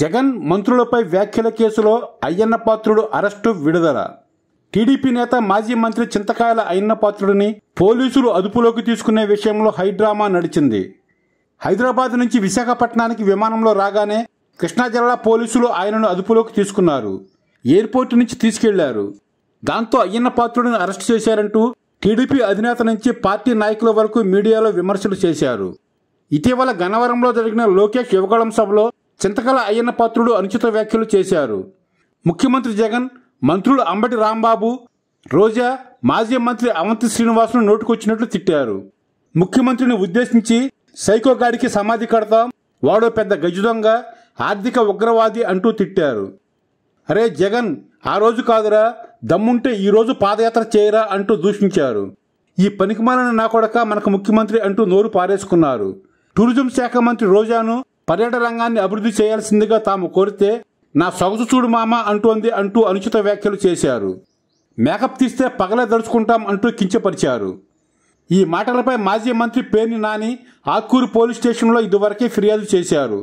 జగన్ మంత్రులపై వ్యాఖ్యల కేసులో అయ్యన్న పాత్రుడు అరెస్టు విడుదల టీడీపీ నేత మాజీ మంత్రి చింతకాయల అయ్యన్న పాత్రుడిని పోలీసులు అదుపులోకి తీసుకునే విషయంలో హైడ్రామా నడిచింది హైదరాబాద్ నుంచి విశాఖపట్నానికి విమానంలో రాగానే కృష్ణా జిల్లా పోలీసులు ఆయనను అదుపులోకి తీసుకున్నారు ఎయిర్పోర్ట్ నుంచి తీసుకెళ్లారు దాంతో అయ్యన్న పాత్రుడిని అరెస్టు చేశారంటూ టీడీపీ అధినేత నుంచి పార్టీ నాయకుల వరకు మీడియాలో విమర్శలు చేశారు ఇటీవల గన్నవరంలో జరిగిన లోకేష్ యువగళం సభలో చింతకల అయ్యన్న పాత్రుడు అనుచిత వ్యాఖ్యలు చేశారు ముఖ్యమంత్రి జగన్ మంత్రులు అంబటి రాంబాబు రోజా మాజీ మంత్రి అవంతి శ్రీనివాసును నోటుకొచ్చినట్లు తిట్టారు ముఖ్యమంత్రిని ఉద్దేశించి సైకోగాడికి సమాధి కడతాం వాడో పెద్ద గజదొంగ ఆర్థిక ఉగ్రవాది అంటూ తిట్టారు అరే జగన్ ఆ రోజు కాదురా దమ్ముంటే ఈరోజు పాదయాత్ర చేయరా అంటూ దూషించారు ఈ పనికిమాలిన నా కొడక మనకు ముఖ్యమంత్రి అంటూ నోరు పారేసుకున్నారు టూరిజం శాఖ మంత్రి రోజాను పర్యటన రంగాన్ని అభివృద్ధి చేయాల్సిందిగా తాము కోరితే నా సొగసు చూడు మామ అంటోంది అంటూ అనుచిత వ్యాఖ్యలు చేశారు మేకప్ తీస్తే పగలే దడుచుకుంటాం అంటూ కించపరిచారు ఈ మాటలపై మాజీ మంత్రి పేర్ని నాని ఆకూరు పోలీస్ స్టేషన్లో ఇదివరకే ఫిర్యాదు చేశారు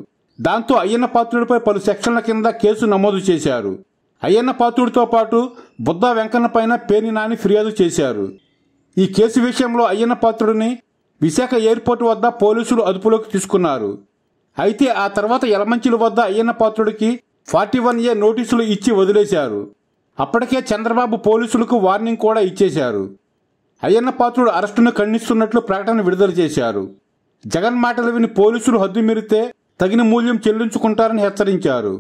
దాంతో అయ్యన్న పాత్రుడిపై పలు సెక్షన్ల కింద కేసు నమోదు చేశారు అయ్యన్న పాత్రుడితో పాటు బుద్ధ వెంకన్నపైన పేర్ని నాని ఫిర్యాదు చేశారు ఈ కేసు విషయంలో అయ్యన్న పాత్రుడిని విశాఖ ఎయిర్పోర్ట్ వద్ద పోలీసులు అదుపులోకి తీసుకున్నారు అయితే ఆ తర్వాత ఎలమంచిల వద్ద అయ్యన్న పాత్రుడికి ఫార్టీ వన్ ఏ నోటీసులు ఇచ్చి వదిలేశారు అప్పటికే చంద్రబాబు పోలీసులకు వార్నింగ్ కూడా ఇచ్చేశారు అయ్యన్న పాత్రుడు అరెస్టును ఖండిస్తున్నట్లు ప్రకటన విడుదల చేశారు జగన్ మాటలు విని పోలీసులు హద్దు మీరితే తగిన మూల్యం చెల్లించుకుంటారని హెచ్చరించారు